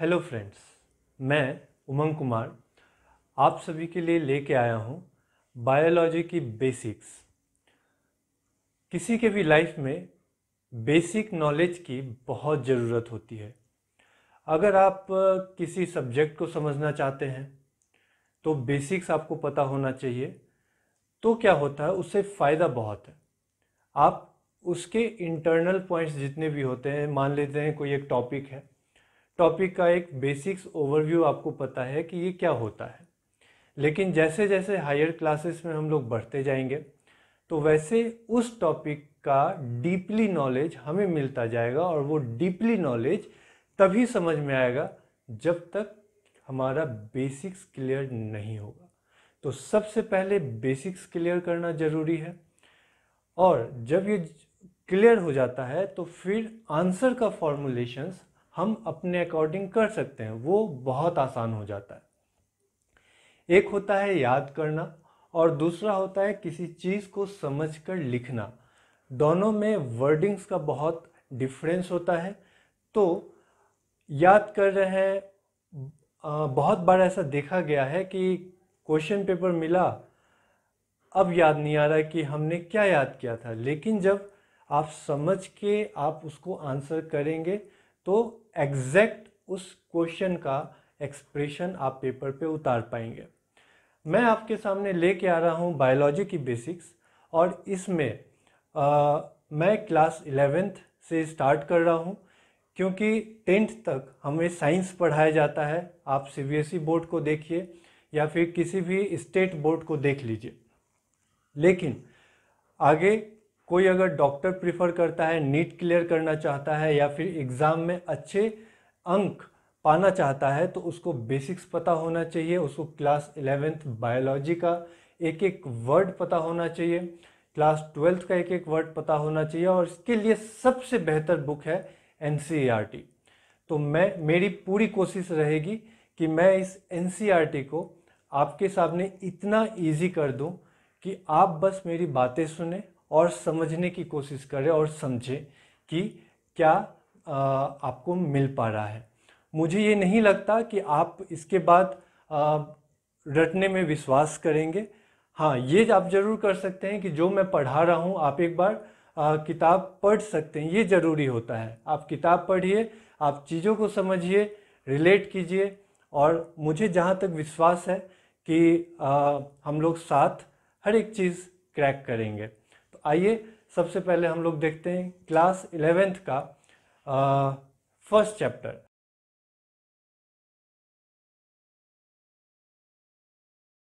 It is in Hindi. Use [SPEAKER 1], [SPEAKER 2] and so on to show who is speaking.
[SPEAKER 1] हेलो फ्रेंड्स मैं उमंग कुमार आप सभी के लिए लेके आया हूँ बायोलॉजी की बेसिक्स किसी के भी लाइफ में बेसिक नॉलेज की बहुत ज़रूरत होती है अगर आप किसी सब्जेक्ट को समझना चाहते हैं तो बेसिक्स आपको पता होना चाहिए तो क्या होता है उससे फ़ायदा बहुत है आप उसके इंटरनल पॉइंट्स जितने भी होते हैं मान लेते हैं कोई एक टॉपिक है टॉपिक का एक बेसिक्स ओवरव्यू आपको पता है कि ये क्या होता है लेकिन जैसे जैसे हायर क्लासेस में हम लोग बढ़ते जाएंगे तो वैसे उस टॉपिक का डीपली नॉलेज हमें मिलता जाएगा और वो डीपली नॉलेज तभी समझ में आएगा जब तक हमारा बेसिक्स क्लियर नहीं होगा तो सबसे पहले बेसिक्स क्लियर करना ज़रूरी है और जब ये क्लियर हो जाता है तो फिर आंसर का फॉर्मुलेशंस हम अपने अकॉर्डिंग कर सकते हैं वो बहुत आसान हो जाता है एक होता है याद करना और दूसरा होता है किसी चीज़ को समझ कर लिखना दोनों में वर्डिंग्स का बहुत डिफरेंस होता है तो याद कर रहे हैं बहुत बार ऐसा देखा गया है कि क्वेश्चन पेपर मिला अब याद नहीं आ रहा कि हमने क्या याद किया था लेकिन जब आप समझ के आप उसको आंसर करेंगे तो एग्जैक्ट उस क्वेश्चन का एक्सप्रेशन आप पेपर पे उतार पाएंगे मैं आपके सामने लेके आ रहा हूँ बायोलॉजी की बेसिक्स और इसमें आ, मैं क्लास इलेवेंथ से स्टार्ट कर रहा हूँ क्योंकि टेंथ तक हमें साइंस पढ़ाया जाता है आप सी बोर्ड e को देखिए या फिर किसी भी स्टेट बोर्ड को देख लीजिए लेकिन आगे कोई अगर डॉक्टर प्रिफर करता है नीट क्लियर करना चाहता है या फिर एग्ज़ाम में अच्छे अंक पाना चाहता है तो उसको बेसिक्स पता होना चाहिए उसको क्लास इलेवेंथ बायोलॉजी का एक एक वर्ड पता होना चाहिए क्लास ट्वेल्थ का एक एक वर्ड पता होना चाहिए और इसके लिए सबसे बेहतर बुक है एन e तो मैं मेरी पूरी कोशिश रहेगी कि मैं इस एन e को आपके सामने इतना ईजी कर दूँ कि आप बस मेरी बातें सुने और समझने की कोशिश करें और समझें कि क्या आपको मिल पा रहा है मुझे ये नहीं लगता कि आप इसके बाद रटने में विश्वास करेंगे हाँ ये आप ज़रूर कर सकते हैं कि जो मैं पढ़ा रहा हूँ आप एक बार किताब पढ़ सकते हैं ये ज़रूरी होता है आप किताब पढ़िए आप चीज़ों को समझिए रिलेट कीजिए और मुझे जहाँ तक विश्वास है कि आ, हम लोग साथ हर एक चीज़ क्रैक करेंगे आइए सबसे पहले हम लोग देखते हैं क्लास इलेवेंथ का फर्स्ट चैप्टर